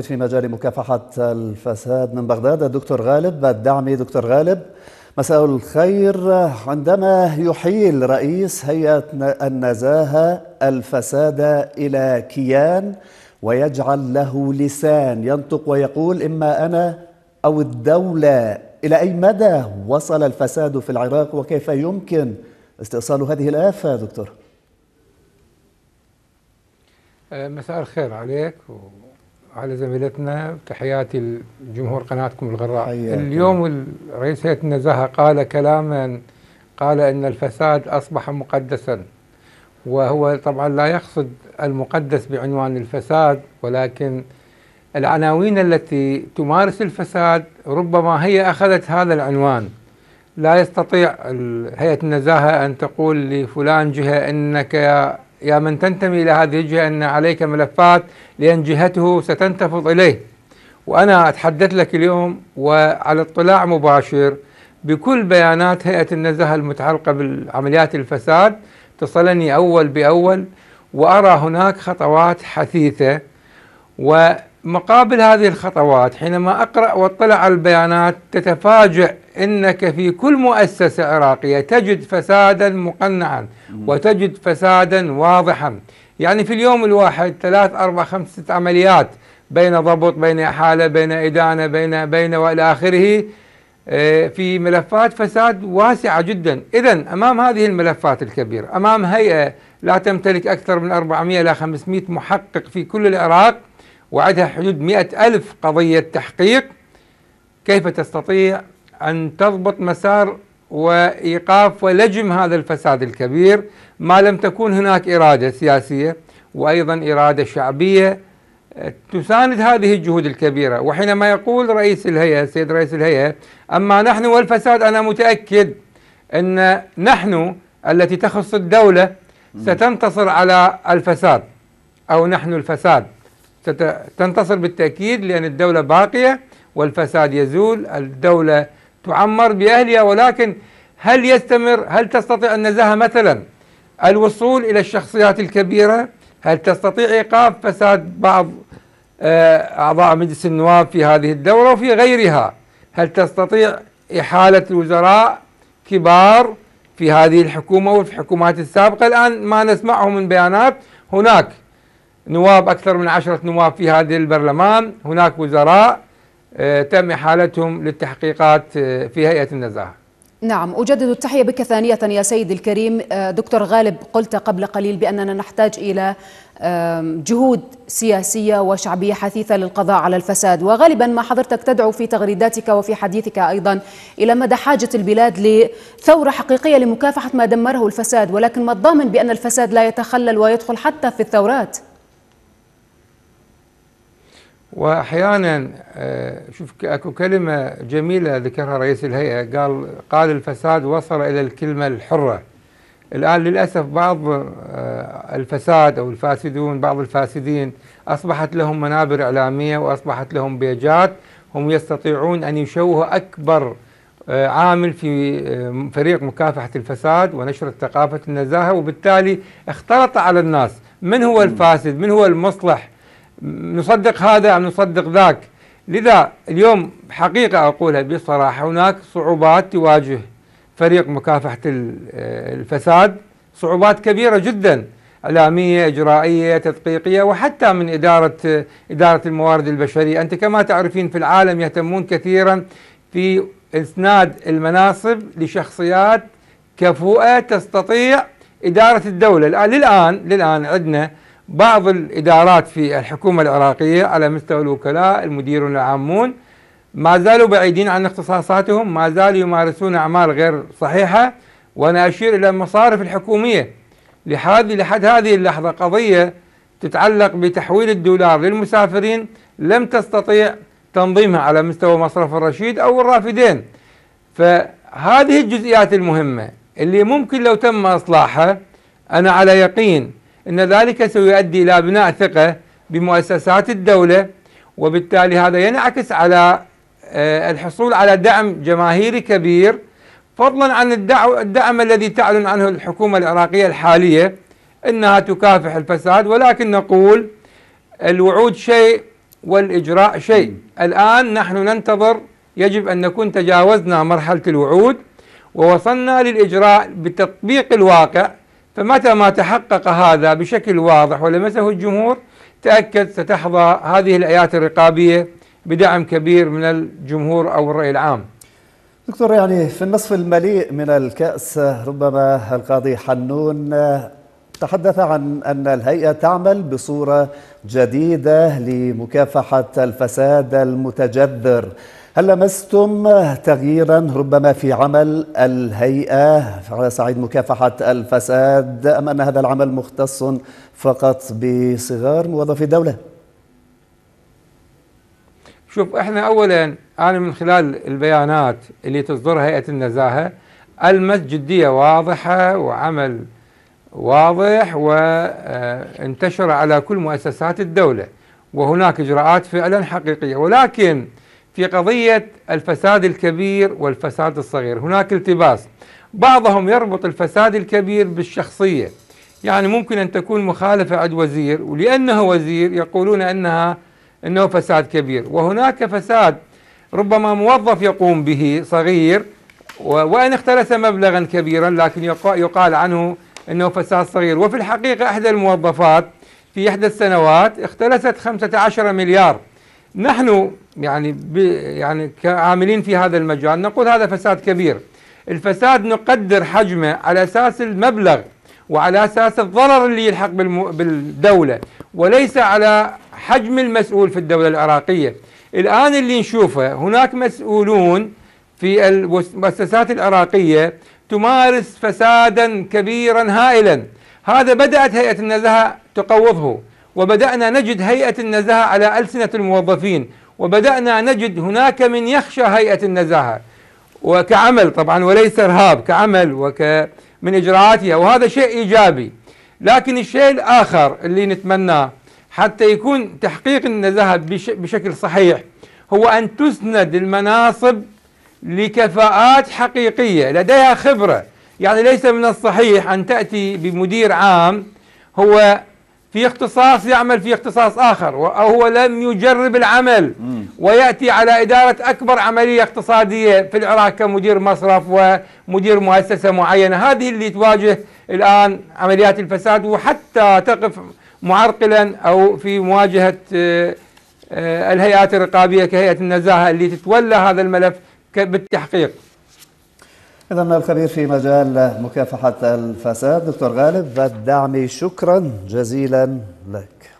في مجال مكافحة الفساد من بغداد الدكتور غالب الدعمي دكتور غالب مساء الخير عندما يحيل رئيس هيئة النزاهة الفساد إلى كيان ويجعل له لسان ينطق ويقول إما أنا أو الدولة إلى أي مدى وصل الفساد في العراق وكيف يمكن استئصال هذه الآفة دكتور مساء الخير عليك و... على زميلتنا تحياتي لجمهور قناتكم الغراء اليوم رئيس هيئة النزاهة قال كلاما قال أن الفساد أصبح مقدسا وهو طبعا لا يقصد المقدس بعنوان الفساد ولكن العناوين التي تمارس الفساد ربما هي أخذت هذا العنوان لا يستطيع هيئة النزاهة أن تقول لفلان جهة أنك يا من تنتمي إلى هذه الجهة أن عليك ملفات لأن جهته ستنتفض إليه وأنا أتحدث لك اليوم وعلى اطلاع مباشر بكل بيانات هيئة النزاهة المتعلقة بالعمليات الفساد تصلني أول بأول وأرى هناك خطوات حثيثة و مقابل هذه الخطوات حينما اقرا واطلع على البيانات تتفاجئ انك في كل مؤسسه عراقيه تجد فسادا مقنعا وتجد فسادا واضحا يعني في اليوم الواحد ثلاث اربع خمس ست عمليات بين ضبط بين احاله بين ادانه بين بين والى اخره آه، في ملفات فساد واسعه جدا اذا امام هذه الملفات الكبيره امام هيئه لا تمتلك اكثر من 400 الى 500 محقق في كل العراق وعدها حدود مئة ألف قضية تحقيق كيف تستطيع أن تضبط مسار وإيقاف ولجم هذا الفساد الكبير ما لم تكون هناك إرادة سياسية وأيضا إرادة شعبية آه، تساند هذه الجهود الكبيرة وحينما يقول رئيس الهيئة السيد رئيس الهيئة أما نحن والفساد أنا متأكد أن نحن التي تخص الدولة ستنتصر على الفساد أو نحن الفساد تنتصر بالتأكيد لأن الدولة باقية والفساد يزول الدولة تعمر بأهلها ولكن هل يستمر هل تستطيع النزاهة مثلا الوصول إلى الشخصيات الكبيرة هل تستطيع إيقاف فساد بعض آه، أعضاء مجلس النواب في هذه الدورة وفي غيرها هل تستطيع إحالة الوزراء كبار في هذه الحكومة وفي الحكومات السابقة الآن ما نسمعه من بيانات هناك نواب أكثر من عشرة نواب في هذا البرلمان هناك وزراء آه، تم إحالتهم للتحقيقات آه، في هيئة النزاهة نعم أجدد التحية بك ثانية يا سيد الكريم آه، دكتور غالب قلت قبل قليل بأننا نحتاج إلى جهود سياسية وشعبية حثيثة للقضاء على الفساد وغالبا ما حضرتك تدعو في تغريداتك وفي حديثك أيضا إلى مدى حاجة البلاد لثورة حقيقية لمكافحة ما دمره الفساد ولكن ما الضامن بأن الفساد لا يتخلل ويدخل حتى في الثورات؟ واحيانا آه، شوف اكو كلمه جميله ذكرها رئيس الهيئه قال قال الفساد وصل الى الكلمه الحره الان للاسف بعض آه، الفساد او الفاسدون بعض الفاسدين اصبحت لهم منابر اعلاميه واصبحت لهم بيجات هم يستطيعون ان يشوهوا اكبر آه، عامل في فريق مكافحه الفساد ونشر ثقافه النزاهه وبالتالي اختلط على الناس من هو الفاسد من هو المصلح نصدق هذا أم نصدق ذاك لذا اليوم حقيقة أقولها بصراحة هناك صعوبات تواجه فريق مكافحة الفساد صعوبات كبيرة جدا إعلامية إجرائية تدقيقية وحتى من إدارة إدارة الموارد البشرية أنت كما تعرفين في العالم يهتمون كثيرا في إسناد المناصب لشخصيات كفؤة تستطيع إدارة الدولة الآن للآن للآن عندنا بعض الإدارات في الحكومة العراقية على مستوى الوكلاء المديرون العامون ما زالوا بعيدين عن اختصاصاتهم ما زالوا يمارسون أعمال غير صحيحة وأنا أشير إلى المصارف الحكومية لحد لحد هذه اللحظة قضية تتعلق بتحويل الدولار للمسافرين لم تستطيع تنظيمها على مستوى مصرف الرشيد أو الرافدين فهذه الجزئيات المهمة اللي ممكن لو تم إصلاحها أنا على يقين ان ذلك سيؤدي الى بناء ثقه بمؤسسات الدوله وبالتالي هذا ينعكس على آه، الحصول على دعم جماهيري كبير فضلا عن الدعم الذي تعلن عنه الحكومه العراقيه الحاليه انها تكافح الفساد ولكن نقول الوعود شيء والاجراء شيء الان نحن ننتظر يجب ان نكون تجاوزنا مرحله الوعود ووصلنا للاجراء بتطبيق الواقع فمتى ما تحقق هذا بشكل واضح ولمسه الجمهور تأكد ستحظى هذه الآيات الرقابية بدعم كبير من الجمهور أو الرأي العام دكتور يعني في النصف المليء من الكأس ربما القاضي حنون آه، تحدث عن أن الهيئة تعمل بصورة جديدة لمكافحة الفساد المتجذر هل لمستم تغييرا ربما في عمل الهيئة على صعيد مكافحة الفساد أم أن هذا العمل مختص فقط بصغار موظفي الدولة؟ شوف احنا اولا انا من خلال البيانات اللي تصدرها هيئه النزاهه المس جديه واضحه وعمل واضح وانتشر آه، على كل مؤسسات الدوله وهناك اجراءات فعلا حقيقيه ولكن في قضية الفساد الكبير والفساد الصغير هناك التباس بعضهم يربط الفساد الكبير بالشخصية يعني ممكن أن تكون مخالفة عند وزير ولأنه وزير يقولون أنها أنه فساد كبير وهناك فساد ربما موظف يقوم به صغير وإن اختلس مبلغا كبيرا لكن يقال عنه أنه فساد صغير وفي الحقيقة إحدى الموظفات في إحدى السنوات اختلست 15 مليار نحن يعني يعني كعاملين في هذا المجال نقول هذا فساد كبير الفساد نقدر حجمه على اساس المبلغ وعلى اساس الضرر اللي يلحق بالدوله وليس على حجم المسؤول في الدوله العراقيه الان اللي نشوفه هناك مسؤولون في المؤسسات العراقيه تمارس فسادا كبيرا هائلا هذا بدات هيئه النزاهه تقوضه وبدانا نجد هيئه النزاهه على السنه الموظفين وبدأنا نجد هناك من يخشى هيئة النزاهة وكعمل طبعا وليس إرهاب كعمل وك من إجراءاتها وهذا شيء إيجابي لكن الشيء الآخر اللي نتمناه حتى يكون تحقيق النزاهة بشكل صحيح هو أن تسند المناصب لكفاءات حقيقية لديها خبرة يعني ليس من الصحيح أن تأتي بمدير عام هو في اختصاص يعمل في اختصاص آخر أو هو لم يجرب العمل ويأتي على إدارة أكبر عملية اقتصادية في العراق كمدير مصرف ومدير مؤسسة معينة هذه اللي تواجه الآن عمليات الفساد وحتى تقف معرقلا أو في مواجهة آه، آه، الهيئات الرقابية كهيئة النزاهة اللي تتولى هذا الملف بالتحقيق إذا الخبير في مجال مكافحة الفساد دكتور غالب الدعمي شكرا جزيلا لك